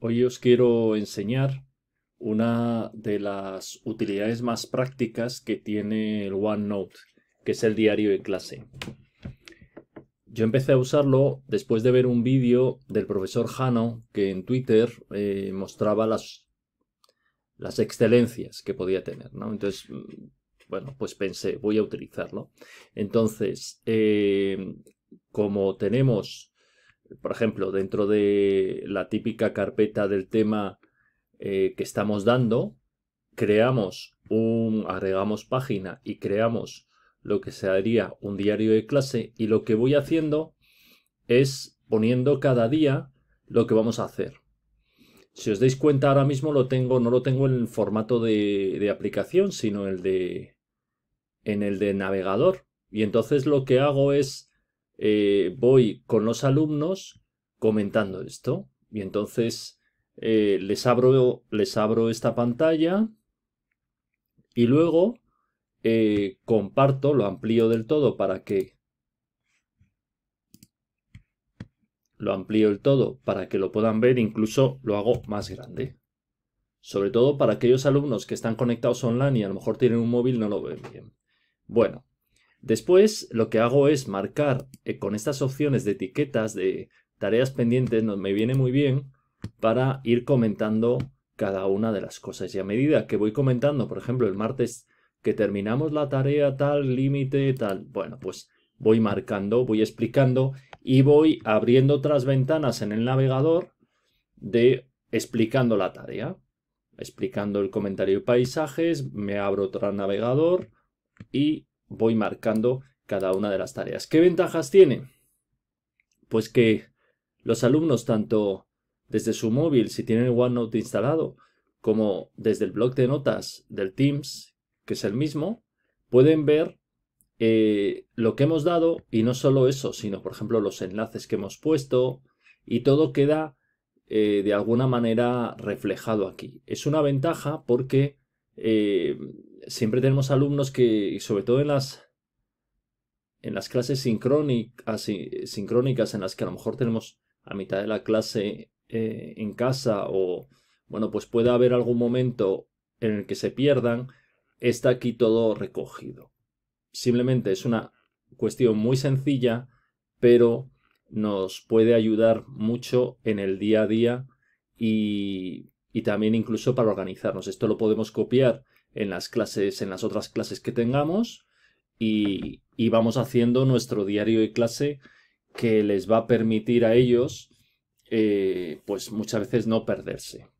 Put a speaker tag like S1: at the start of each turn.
S1: Hoy os quiero enseñar una de las utilidades más prácticas que tiene el OneNote, que es el diario de clase. Yo empecé a usarlo después de ver un vídeo del profesor Hano que en Twitter eh, mostraba las, las excelencias que podía tener. ¿no? Entonces, mm, bueno, pues pensé, voy a utilizarlo. Entonces, eh, como tenemos por ejemplo, dentro de la típica carpeta del tema eh, que estamos dando, creamos un, agregamos página y creamos lo que sería un diario de clase y lo que voy haciendo es poniendo cada día lo que vamos a hacer. Si os dais cuenta ahora mismo lo tengo, no lo tengo en el formato de, de aplicación, sino el de en el de navegador. Y entonces lo que hago es eh, voy con los alumnos comentando esto. Y entonces eh, les, abro, les abro esta pantalla y luego eh, comparto, lo amplío del todo para que lo amplío el todo para que lo puedan ver, incluso lo hago más grande. Sobre todo para aquellos alumnos que están conectados online y a lo mejor tienen un móvil no lo ven bien. Bueno, Después lo que hago es marcar eh, con estas opciones de etiquetas de tareas pendientes, no, me viene muy bien para ir comentando cada una de las cosas. Y a medida que voy comentando, por ejemplo, el martes que terminamos la tarea tal, límite tal, bueno, pues voy marcando, voy explicando y voy abriendo otras ventanas en el navegador de explicando la tarea, explicando el comentario de paisajes, me abro otro navegador y voy marcando cada una de las tareas. ¿Qué ventajas tiene? Pues que los alumnos, tanto desde su móvil, si tienen OneNote instalado, como desde el blog de notas del Teams, que es el mismo, pueden ver eh, lo que hemos dado y no solo eso, sino por ejemplo los enlaces que hemos puesto y todo queda eh, de alguna manera reflejado aquí. Es una ventaja porque eh, siempre tenemos alumnos que, sobre todo en las, en las clases sincrónicas, en las que a lo mejor tenemos a mitad de la clase eh, en casa o, bueno, pues puede haber algún momento en el que se pierdan, está aquí todo recogido. Simplemente es una cuestión muy sencilla, pero nos puede ayudar mucho en el día a día y, y también incluso para organizarnos. Esto lo podemos copiar en las clases, en las otras clases que tengamos y, vamos haciendo nuestro diario de clase que les va a permitir a ellos, eh, pues muchas veces no perderse.